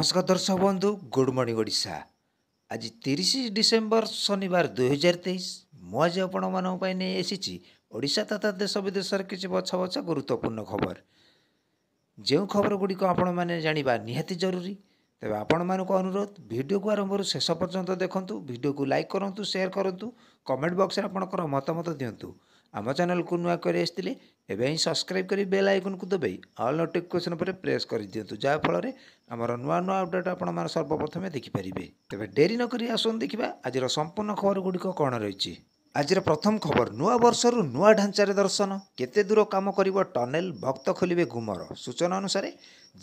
ନମସ୍କାର ଦର୍ଶକ ବନ୍ଧୁ ଗୁଡ଼୍ ମର୍ଣ୍ଣିଂ ଓଡ଼ିଶା ଆଜି ତିରିଶ ଡିସେମ୍ବର ଶନିବାର ଦୁଇହଜାର ତେଇଶ ମୁଁ ଆଜି ଆପଣମାନଙ୍କ ପାଇଁ ନେଇ ଆସିଛି ଓଡ଼ିଶା ତଥା ଦେଶ ବିଦେଶରେ କିଛି ବଛା ବଛା ଗୁରୁତ୍ୱପୂର୍ଣ୍ଣ ଖବର ଯେଉଁ ଖବର ଗୁଡ଼ିକ ଆପଣମାନେ ଜାଣିବା ନିହାତି ଜରୁରୀ ତେବେ ଆପଣମାନଙ୍କୁ ଅନୁରୋଧ ଭିଡ଼ିଓକୁ ଆରମ୍ଭରୁ ଶେଷ ପର୍ଯ୍ୟନ୍ତ ଦେଖନ୍ତୁ ଭିଡ଼ିଓକୁ ଲାଇକ୍ କରନ୍ତୁ ସେୟାର କରନ୍ତୁ କମେଣ୍ଟ ବକ୍ସରେ ଆପଣଙ୍କର ମତାମତ ଦିଅନ୍ତୁ ଆମ ଚ୍ୟାନେଲକୁ ନୂଆ କରି ଆସିଥିଲେ ଏବେ ହିଁ ସବସ୍କ୍ରାଇବ୍ କରି ବେଲ୍ ଆଇକନ୍କୁ ଦେବେଇ ଅଲ୍ ନୋଟିଫିକେସନ୍ ଉପରେ ପ୍ରେସ୍ କରିଦିଅନ୍ତୁ ଯାହାଫଳରେ ଆମର ନୂଆ ନୂଆ ଅପଡ଼େଟ୍ ଆପଣମାନେ ସର୍ବପ୍ରଥମେ ଦେଖିପାରିବେ ତେବେ ଡେରି ନ କରି ଆସନ୍ତୁ ଦେଖିବା ଆଜିର ସମ୍ପୂର୍ଣ୍ଣ ଖବର ଗୁଡ଼ିକ କ'ଣ ରହିଛି ଆଜିର ପ୍ରଥମ ଖବର ନୂଆ ବର୍ଷରୁ ନୂଆ ଢାଞ୍ଚାରେ ଦର୍ଶନ କେତେ ଦୂର କାମ କରିବ ଟନେଲ ଭକ୍ତ ଖୋଲିବେ ଗୁମର ସୂଚନା ଅନୁସାରେ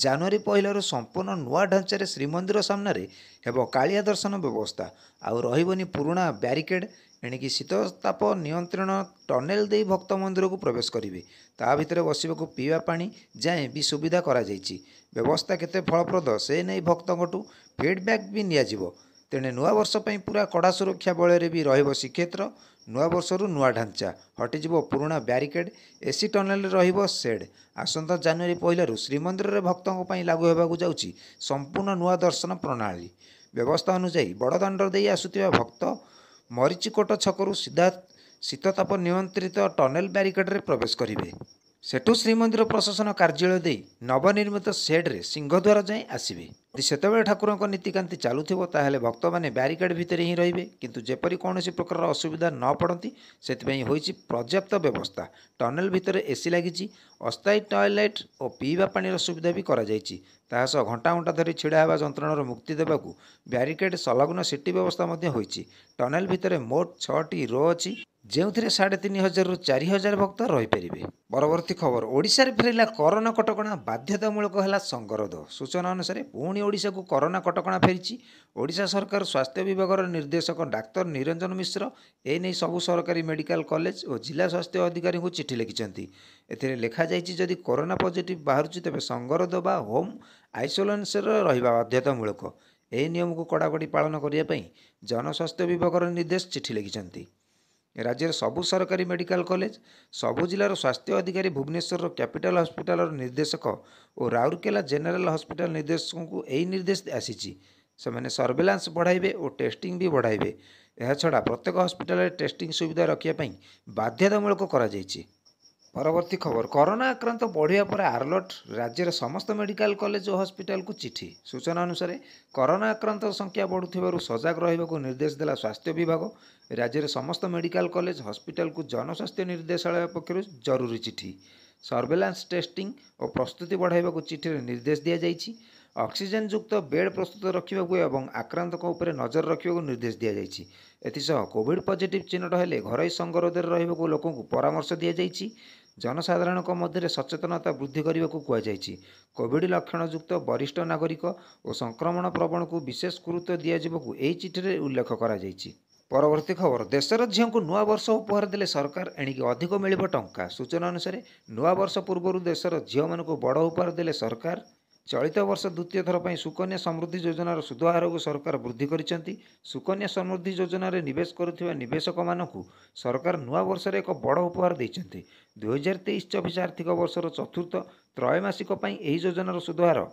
ଜାନୁଆରୀ ପହିଲାରୁ ସମ୍ପୂର୍ଣ୍ଣ ନୂଆ ଢାଞ୍ଚାରେ ଶ୍ରୀମନ୍ଦିର ସାମ୍ନାରେ ହେବ କାଳିଆ ଦର୍ଶନ ବ୍ୟବସ୍ଥା ଆଉ ରହିବନି ପୁରୁଣା ବ୍ୟାରିକେଡ଼୍ ଏଣିକି ଶୀତତାପ ନିୟନ୍ତ୍ରଣ ଟନେଲ ଦେଇ ଭକ୍ତ ମନ୍ଦିରକୁ ପ୍ରବେଶ କରିବେ ତା ଭିତରେ ବସିବାକୁ ପିଇବା ପାଣି ଯାଏଁ ବି ସୁବିଧା କରାଯାଇଛି ବ୍ୟବସ୍ଥା କେତେ ଫଳପ୍ରଦ ସେ ନେଇ ଭକ୍ତଙ୍କଠୁ ଫିଡ଼ବ୍ୟାକ୍ ବି ନିଆଯିବ ତେଣେ ନୂଆବର୍ଷ ପାଇଁ ପୁରା କଡ଼ା ସୁରକ୍ଷା ବଳରେ ବି ରହିବ ଶ୍ରୀକ୍ଷେତ୍ର ନୂଆବର୍ଷରୁ ନୂଆ ଢାଞ୍ଚା ହଟିଯିବ ପୁରୁଣା ବ୍ୟାରିକେଡ୍ ଏସି ଟନେଲରେ ରହିବ ସେଡ୍ ଆସନ୍ତା ଜାନୁଆରୀ ପହିଲାରୁ ଶ୍ରୀମନ୍ଦିରରେ ଭକ୍ତଙ୍କ ପାଇଁ ଲାଗୁ ହେବାକୁ ଯାଉଛି ସମ୍ପୂର୍ଣ୍ଣ ନୂଆ ଦର୍ଶନ ପ୍ରଣାଳୀ ବ୍ୟବସ୍ଥା ଅନୁଯାୟୀ ବଡ଼ଦାଣ୍ଡ ଦେଇ ଆସୁଥିବା ଭକ୍ତ ମରିଚିକୋଟ ଛକରୁ ସିଧା ଶୀତତାପ ନିୟନ୍ତ୍ରିତ ଟନେଲ ବ୍ୟାରିକେଡ଼ରେ ପ୍ରବେଶ କରିବେ ସେଠୁ ଶ୍ରୀମନ୍ଦିର ପ୍ରଶାସନ କାର୍ଯ୍ୟାଳୟ ଦେଇ ନବନିର୍ମିତ ସେଡ଼୍ରେ ସିଂହଦ୍ୱାର ଯାଏଁ ଆସିବେ ଯଦି ସେତେବେଳେ ଠାକୁରଙ୍କ ନୀତିକାନ୍ତି ଚାଲୁଥିବ ତାହେଲେ ଭକ୍ତମାନେ ବ୍ୟାରିକେଡ୍ ଭିତରେ ହିଁ ରହିବେ କିନ୍ତୁ ଯେପରି କୌଣସି ପ୍ରକାରର ଅସୁବିଧା ନ ପଡ଼ନ୍ତି ସେଥିପାଇଁ ହୋଇଛି ପର୍ଯ୍ୟାପ୍ତ ବ୍ୟବସ୍ଥା ଟନେଲ୍ ଭିତରେ ଏସି ଲାଗିଛି ଅସ୍ଥାୟୀ ଟଏଲେଟ୍ ଓ ପିଇବା ପାଣିର ସୁବିଧା ବି କରାଯାଇଛି ତାହା ସହ ଘଣ୍ଟା ଘଣ୍ଟା ଧରି ଛିଡ଼ା ହେବା ଯନ୍ତ୍ରଣାରୁ ମୁକ୍ତି ଦେବାକୁ ବ୍ୟାରିକେଡ୍ ସଂଲଗ୍ନ ସିଟି ବ୍ୟବସ୍ଥା ମଧ୍ୟ ହୋଇଛି ଟନେଲ୍ ଭିତରେ ମୋଟ ଛଅଟି ରୋ ଅଛି ଯେଉଁଥିରେ ସାଢ଼େ ତିନି ହଜାରରୁ ଚାରି ହଜାର ଭକ୍ତ ରହିପାରିବେ ପରବର୍ତ୍ତୀ ଖବର ଓଡ଼ିଶାରେ ଫେରିଲା କରୋନା କଟକଣା ବାଧ୍ୟତାମୂଳକ ହେଲା ସଙ୍ଗରୋଧ ସୂଚନା ଅନୁସାରେ ପୁଣି ଓଡ଼ିଶାକୁ କରୋନା କଟକଣା ଫେରିଛି ଓଡ଼ିଶା ସରକାର ସ୍ୱାସ୍ଥ୍ୟ ବିଭାଗର ନିର୍ଦ୍ଦେଶକ ଡାକ୍ତର ନିରଞ୍ଜନ ମିଶ୍ର ଏ ନେଇ ସବୁ ସରକାରୀ ମେଡ଼ିକାଲ କଲେଜ ଓ ଜିଲ୍ଲା ସ୍ୱାସ୍ଥ୍ୟ ଅଧିକାରୀଙ୍କୁ ଚିଠି ଲେଖିଛନ୍ତି ଏଥିରେ ଲେଖାଯାଇଛି ଯଦି କରୋନା ପଜିଟିଭ୍ ବାହାରୁଛି ତେବେ ସଙ୍ଗର ଦେବା ହୋମ୍ ଆଇସୋଲେସନ୍ରେ ରହିବା ବାଧ୍ୟତାମୂଳକ ଏହି ନିୟମକୁ କଡ଼ାକଡ଼ି ପାଳନ କରିବା ପାଇଁ ଜନସ୍ୱାସ୍ଥ୍ୟ ବିଭାଗର ନିର୍ଦ୍ଦେଶ ଚିଠି ଲେଖିଛନ୍ତି ରାଜ୍ୟର ସବୁ ସରକାରୀ ମେଡ଼ିକାଲ କଲେଜ ସବୁ ଜିଲ୍ଲାର ସ୍ୱାସ୍ଥ୍ୟ ଅଧିକାରୀ ଭୁବନେଶ୍ୱରର କ୍ୟାପିଟାଲ ହସ୍ପିଟାଲର ନିର୍ଦ୍ଦେଶକ ଓ ରାଉରକେଲା ଜେନେରାଲ ହସ୍ପିଟାଲ ନିର୍ଦ୍ଦେଶକଙ୍କୁ ଏହି ନିର୍ଦ୍ଦେଶ ଆସିଛି ସେମାନେ ସର୍ଭେଲାନ୍ସ ବଢ଼ାଇବେ ଓ ଟେଷ୍ଟିଂ ବି ବଢ଼ାଇବେ ଏହାଛଡ଼ା ପ୍ରତ୍ୟେକ ହସ୍ପିଟାଲରେ ଟେଷ୍ଟିଂ ସୁବିଧା ରଖିବା ପାଇଁ ବାଧ୍ୟତାମୂଳକ କରାଯାଇଛି ପରବର୍ତ୍ତୀ ଖବର କରୋନା ଆକ୍ରାନ୍ତ ବଢ଼ିବା ପରେ ଆଲର୍ଟ ରାଜ୍ୟର ସମସ୍ତ ମେଡିକାଲ କଲେଜ ଓ ହସ୍ପିଟାଲକୁ ଚିଠି ସୂଚନା ଅନୁସାରେ କରୋନା ଆକ୍ରାନ୍ତର ସଂଖ୍ୟା ବଢ଼ୁଥିବାରୁ ସଜାଗ ରହିବାକୁ ନିର୍ଦ୍ଦେଶ ଦେଲା ସ୍ୱାସ୍ଥ୍ୟ ବିଭାଗ ରାଜ୍ୟରେ ସମସ୍ତ ମେଡିକାଲ କଲେଜ ହସ୍ପିଟାଲକୁ ଜନସ୍ୱାସ୍ଥ୍ୟ ନିର୍ଦ୍ଦେଶାଳୟ ପକ୍ଷରୁ ଜରୁରୀ ଚିଠି ସର୍ଭେଲାନ୍ସ ଟେଷ୍ଟିଂ ଓ ପ୍ରସ୍ତୁତି ବଢ଼ାଇବାକୁ ଚିଠିରେ ନିର୍ଦ୍ଦେଶ ଦିଆଯାଇଛି ଅକ୍ସିଜେନ୍ ଯୁକ୍ତ ବେଡ୍ ପ୍ରସ୍ତୁତ ରଖିବାକୁ ଏବଂ ଆକ୍ରାନ୍ତଙ୍କ ଉପରେ ନଜର ରଖିବାକୁ ନିର୍ଦ୍ଦେଶ ଦିଆଯାଇଛି ଏଥିସହ କୋଭିଡ୍ ପଜିଟିଭ୍ ଚିହ୍ନଟ ହେଲେ ଘରୋଇ ସଙ୍ଗରୋଧରେ ରହିବାକୁ ଲୋକଙ୍କୁ ପରାମର୍ଶ ଦିଆଯାଇଛି ଜନସାଧାରଣଙ୍କ ମଧ୍ୟରେ ସଚେତନତା ବୃଦ୍ଧି କରିବାକୁ କୁହାଯାଇଛି କୋଭିଡ୍ ଲକ୍ଷଣଯୁକ୍ତ ବରିଷ୍ଠ ନାଗରିକ ଓ ସଂକ୍ରମଣ ପ୍ରବଣକୁ ବିଶେଷ ଗୁରୁତ୍ୱ ଦିଆଯିବାକୁ ଏହି ଚିଠିରେ ଉଲ୍ଲେଖ କରାଯାଇଛି ପରବର୍ତ୍ତୀ ଖବର ଦେଶର ଝିଅଙ୍କୁ ନୂଆବର୍ଷ ଉପହାର ଦେଲେ ସରକାର ଏଣିକି ଅଧିକ ମିଳିବ ଟଙ୍କା ସୂଚନା ଅନୁସାରେ ନୂଆବର୍ଷ ପୂର୍ବରୁ ଦେଶର ଝିଅମାନଙ୍କୁ ବଡ଼ ଉପହାର ଦେଲେ ସରକାର ଚଳିତ ବର୍ଷ ଦ୍ୱିତୀୟ ଥର ପାଇଁ ସୁକନ୍ୟା ସମୃଦ୍ଧି ଯୋଜନାର ସୁଧ ହାରକୁ ସରକାର ବୃଦ୍ଧି କରିଛନ୍ତି ସୁକନ୍ୟା ସମୃଦ୍ଧି ଯୋଜନାରେ ନିବେଶ କରୁଥିବା ନିବେଶକମାନଙ୍କୁ ସରକାର ନୂଆ ବର୍ଷରେ ଏକ ବଡ଼ ଉପହାର ଦେଇଛନ୍ତି ଦୁଇହଜାର ତେଇଶ ଚବିଶ ଆର୍ଥିକ ବର୍ଷର ଚତୁର୍ଥ ତ୍ରୟମାସିକ ପାଇଁ ଏହି ଯୋଜନାର ସୁଧ ହାର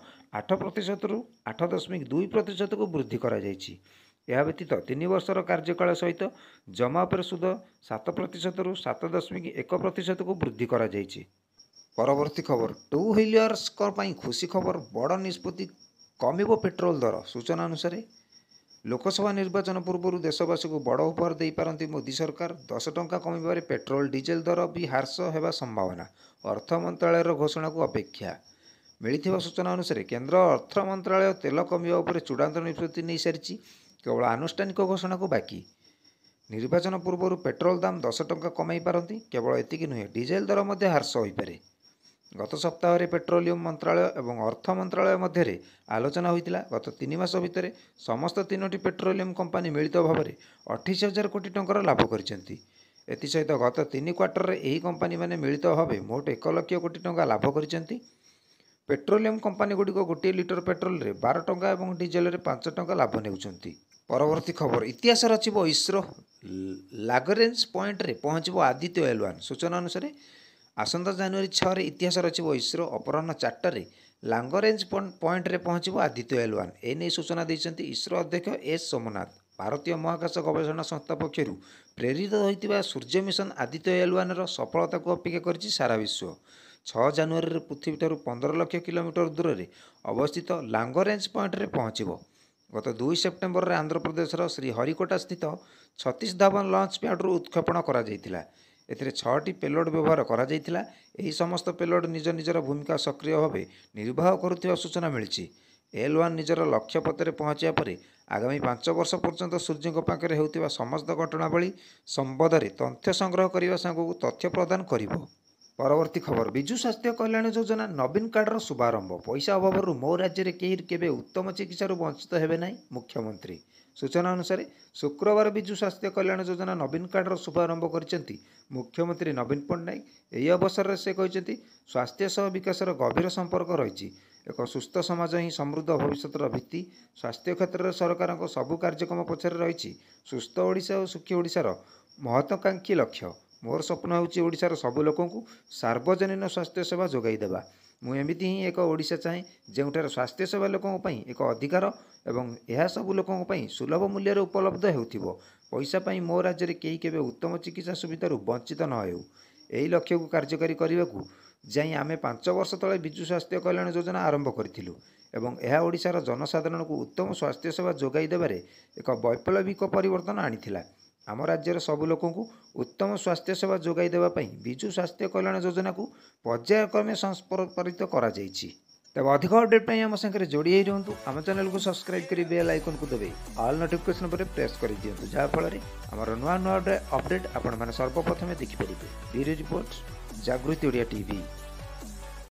ଆଠ ପ୍ରତିଶତରୁ ଆଠ ଦଶମିକ ଦୁଇ ପ୍ରତିଶତକୁ ବୃଦ୍ଧି କରାଯାଇଛି ଏହା ବ୍ୟତୀତ ତିନି ବର୍ଷର କାର୍ଯ୍ୟକାଳ ସହିତ ଜମା ଉପରେ ସୁଧ ସାତ ପ୍ରତିଶତରୁ ସାତ ଦଶମିକ ଏକ ପ୍ରତିଶତକୁ ବୃଦ୍ଧି କରାଯାଇଛି ପରବର୍ତ୍ତୀ ଖବର ଟୁ ହ୍ୱିଲର୍ସଙ୍କ ପାଇଁ ଖୁସି ଖବର ବଡ଼ ନିଷ୍ପତ୍ତି କମିବ ପେଟ୍ରୋଲ ଦର ସୂଚନା ଅନୁସାରେ ଲୋକସଭା ନିର୍ବାଚନ ପୂର୍ବରୁ ଦେଶବାସୀଙ୍କୁ ବଡ଼ ଉପହାର ଦେଇପାରନ୍ତି ମୋଦି ସରକାର ଦଶ ଟଙ୍କା କମିବାରେ ପେଟ୍ରୋଲ ଡିଜେଲ ଦର ବି ହ୍ରାସ ହେବା ସମ୍ଭାବନା ଅର୍ଥ ମନ୍ତ୍ରାଳୟର ଘୋଷଣାକୁ ଅପେକ୍ଷା ମିଳିଥିବା ସୂଚନା ଅନୁସାରେ କେନ୍ଦ୍ର ଅର୍ଥ ମନ୍ତ୍ରାଳୟ ତେଲ କମିବା ଉପରେ ଚୂଡ଼ାନ୍ତ ନିଷ୍ପତ୍ତି ନେଇସାରିଛି କେବଳ ଆନୁଷ୍ଠାନିକ ଘୋଷଣାକୁ ବାକି ନିର୍ବାଚନ ପୂର୍ବରୁ ପେଟ୍ରୋଲ ଦାମ୍ ଦଶ ଟଙ୍କା କମାଇ ପାରନ୍ତି କେବଳ ଏତିକି ନୁହେଁ ଡିଜେଲ ଦର ମଧ୍ୟ ହ୍ରାସ ହୋଇପାରେ ଗତ ସପ୍ତାହରେ ପେଟ୍ରୋଲିୟମ ମନ୍ତ୍ରାଳୟ ଏବଂ ଅର୍ଥ ମନ୍ତ୍ରାଳୟ ମଧ୍ୟରେ ଆଲୋଚନା ହୋଇଥିଲା ଗତ ତିନି ମାସ ଭିତରେ ସମସ୍ତ ତିନୋଟି ପେଟ୍ରୋଲିୟମ କମ୍ପାନୀ ମିଳିତ ଭାବରେ ଅଠେଇଶ ହଜାର କୋଟି ଟଙ୍କାର ଲାଭ କରିଛନ୍ତି ଏଥିସହିତ ଗତ ତିନି କ୍ୱାର୍ଟରରେ ଏହି କମ୍ପାନୀମାନେ ମିଳିତ ଭାବେ ମୋଟ ଏକ ଲକ୍ଷ କୋଟି ଟଙ୍କା ଲାଭ କରିଛନ୍ତି ପେଟ୍ରୋଲିୟମ କମ୍ପାନୀଗୁଡ଼ିକ ଗୋଟିଏ ଲିଟର ପେଟ୍ରୋଲରେ ବାର ଟଙ୍କା ଏବଂ ଡିଜେଲରେ ପାଞ୍ଚ ଟଙ୍କା ଲାଭ ନେଉଛନ୍ତି ପରବର୍ତ୍ତୀ ଖବର ଇତିହାସ ରଚିବ ଇସ୍ରୋ ଲାଗରେନ୍ସ ପଏଣ୍ଟରେ ପହଞ୍ଚିବ ଆଦିତ୍ୟ ଏଲୱାନ୍ ସୂଚନା ଅନୁସାରେ ଆସନ୍ତା ଜାନୁଆରୀ ଛଅରେ ଇତିହାସ ରଚିବ ଇସ୍ରୋ ଅପରାହ୍ନ ଚାରିଟାରେ ଲାଙ୍ଗରେଞ୍ଜ ପଏଣ୍ଟରେ ପହଞ୍ଚିବ ଆଦିତ୍ୟ ଏଲୱାନ୍ ଏ ନେଇ ସୂଚନା ଦେଇଛନ୍ତି ଇସ୍ରୋ ଅଧ୍ୟକ୍ଷ ଏସ୍ ସୋମନାଥ ଭାରତୀୟ ମହାକାଶ ଗବେଷଣା ସଂସ୍ଥା ପକ୍ଷରୁ ପ୍ରେରିତ ହୋଇଥିବା ସୂର୍ଯ୍ୟ ମିଶନ ଆଦିତ୍ୟ ଏଲୱାନ୍ର ସଫଳତାକୁ ଅପେକ୍ଷା କରିଛି ସାରା ବିଶ୍ୱ ଛଅ ଜାନୁଆରୀରେ ପୃଥିବୀଠାରୁ ପନ୍ଦର ଲକ୍ଷ କିଲୋମିଟର ଦୂରରେ ଅବସ୍ଥିତ ଲାଙ୍ଗରେଞ୍ଜ ପଏଣ୍ଟରେ ପହଞ୍ଚିବ ଗତ ଦୁଇ ସେପ୍ଟେମ୍ବରରେ ଆନ୍ଧ୍ରପ୍ରଦେଶର ଶ୍ରୀ ହରିକୋଟାସ୍ଥିତ ଛତିଶ ଧାବନ ଲଞ୍ଚ ପ୍ୟାଡ଼ରୁ ଉତ୍କ୍ଷେପଣ କରାଯାଇଥିଲା ଏଥିରେ ଛଅଟି ପେଲୋଡ଼ ବ୍ୟବହାର କରାଯାଇଥିଲା ଏହି ସମସ୍ତ ପେଲୋଡ଼ ନିଜ ନିଜର ଭୂମିକା ସକ୍ରିୟ ଭାବେ ନିର୍ବାହ କରୁଥିବା ସୂଚନା ମିଳିଛି ଏଲ୍ ୱାନ୍ ନିଜର ଲକ୍ଷ୍ୟ ପଥରେ ପହଞ୍ଚିବା ପରେ ଆଗାମୀ ପାଞ୍ଚ ବର୍ଷ ପର୍ଯ୍ୟନ୍ତ ସୂର୍ଯ୍ୟଙ୍କ ପାଖରେ ହେଉଥିବା ସମସ୍ତ ଘଟଣାବଳୀ ସମ୍ବନ୍ଧରେ ତଥ୍ୟ ସଂଗ୍ରହ କରିବା ସାଙ୍ଗକୁ ତଥ୍ୟ ପ୍ରଦାନ କରିବ ପରବର୍ତ୍ତୀ ଖବର ବିଜୁ ସ୍ୱାସ୍ଥ୍ୟ କଲ୍ୟାଣ ଯୋଜନା ନବୀନ କାର୍ଡ଼ର ଶୁଭାରମ୍ଭ ପଇସା ଅଭାବରୁ ମୋ ରାଜ୍ୟରେ କେହି କେବେ ଉତ୍ତମ ଚିକିତ୍ସାରୁ ବଞ୍ଚିତ ହେବେ ନାହିଁ ମୁଖ୍ୟମନ୍ତ୍ରୀ ସୂଚନା ଅନୁସାରେ ଶୁକ୍ରବାର ବିଜୁ ସ୍ୱାସ୍ଥ୍ୟ କଲ୍ୟାଣ ଯୋଜନା ନବୀନ କାର୍ଡ଼ର ଶୁଭାରମ୍ଭ କରିଛନ୍ତି ମୁଖ୍ୟମନ୍ତ୍ରୀ ନବୀନ ପଟ୍ଟନାୟକ ଏହି ଅବସରରେ ସେ କହିଛନ୍ତି ସ୍ୱାସ୍ଥ୍ୟ ସହ ବିକାଶର ଗଭୀର ସମ୍ପର୍କ ରହିଛି ଏକ ସୁସ୍ଥ ସମାଜ ହିଁ ସମୃଦ୍ଧ ଭବିଷ୍ୟତର ଭିତ୍ତି ସ୍ୱାସ୍ଥ୍ୟ କ୍ଷେତ୍ରରେ ସରକାରଙ୍କ ସବୁ କାର୍ଯ୍ୟକ୍ରମ ପଛରେ ରହିଛି ସୁସ୍ଥ ଓଡ଼ିଶା ଓ ସୁଖୀ ଓଡ଼ିଶାର ମହତ୍ୱାକାଂକ୍ଷୀ ଲକ୍ଷ୍ୟ ମୋର ସ୍ୱପ୍ନ ହେଉଛି ଓଡ଼ିଶାର ସବୁ ଲୋକଙ୍କୁ ସାର୍ବଜନୀନ ସ୍ୱାସ୍ଥ୍ୟ ସେବା ଯୋଗାଇ ଦେବା ମୁଁ ଏମିତି ହିଁ ଏକ ଓଡ଼ିଶା ଚାହେଁ ଯେଉଁଠାରେ ସ୍ୱାସ୍ଥ୍ୟ ସେବା ଲୋକଙ୍କ ପାଇଁ ଏକ ଅଧିକାର ଏବଂ ଏହା ସବୁ ଲୋକଙ୍କ ପାଇଁ ସୁଲଭ ମୂଲ୍ୟରେ ଉପଲବ୍ଧ ହେଉଥିବ ପଇସା ପାଇଁ ମୋ ରାଜ୍ୟରେ କେହି କେବେ ଉତ୍ତମ ଚିକିତ୍ସା ସୁବିଧାରୁ ବଞ୍ଚିତ ନ ହେଉ ଏହି ଲକ୍ଷ୍ୟକୁ କାର୍ଯ୍ୟକାରୀ କରିବାକୁ ଯାଇ ଆମେ ପାଞ୍ଚ ବର୍ଷ ତଳେ ବିଜୁ ସ୍ୱାସ୍ଥ୍ୟ କଲ୍ୟାଣ ଯୋଜନା ଆରମ୍ଭ କରିଥିଲୁ ଏବଂ ଏହା ଓଡ଼ିଶାର ଜନସାଧାରଣଙ୍କୁ ଉତ୍ତମ ସ୍ୱାସ୍ଥ୍ୟ ସେବା ଯୋଗାଇ ଦେବାରେ ଏକ ବୈପ୍ଲବିକ ପରିବର୍ତ୍ତନ ଆଣିଥିଲା ଆମ ରାଜ୍ୟର ସବୁ ଲୋକଙ୍କୁ ଉତ୍ତମ ସ୍ୱାସ୍ଥ୍ୟ ସେବା ଯୋଗାଇ ଦେବା ପାଇଁ ବିଜୁ ସ୍ୱାସ୍ଥ୍ୟ କଲ୍ୟାଣ ଯୋଜନାକୁ ପର୍ଯ୍ୟାୟକ୍ରମେ ସଂସ୍ପରିତ କରାଯାଇଛି ତେବେ ଅଧିକ ଅପଡେଟ୍ ପାଇଁ ଆମ ସାଙ୍ଗରେ ଯୋଡ଼ି ହୋଇ ରୁହନ୍ତୁ ଆମ ଚ୍ୟାନେଲକୁ ସବସ୍କ୍ରାଇବ୍ କରି ବେଲ୍ ଆଇକନ୍କୁ ଦେବେ ଅଲ୍ ନୋଟିଫିକେସନ୍ ଉପରେ ପ୍ରେସ୍ କରିଦିଅନ୍ତୁ ଯାହାଫଳରେ ଆମର ନୂଆ ନୂଆ ଅପଡେଟ୍ ଆପଣମାନେ ସର୍ବପ୍ରଥମେ ଦେଖିପାରିବେ bureau report Jagruti Odia TV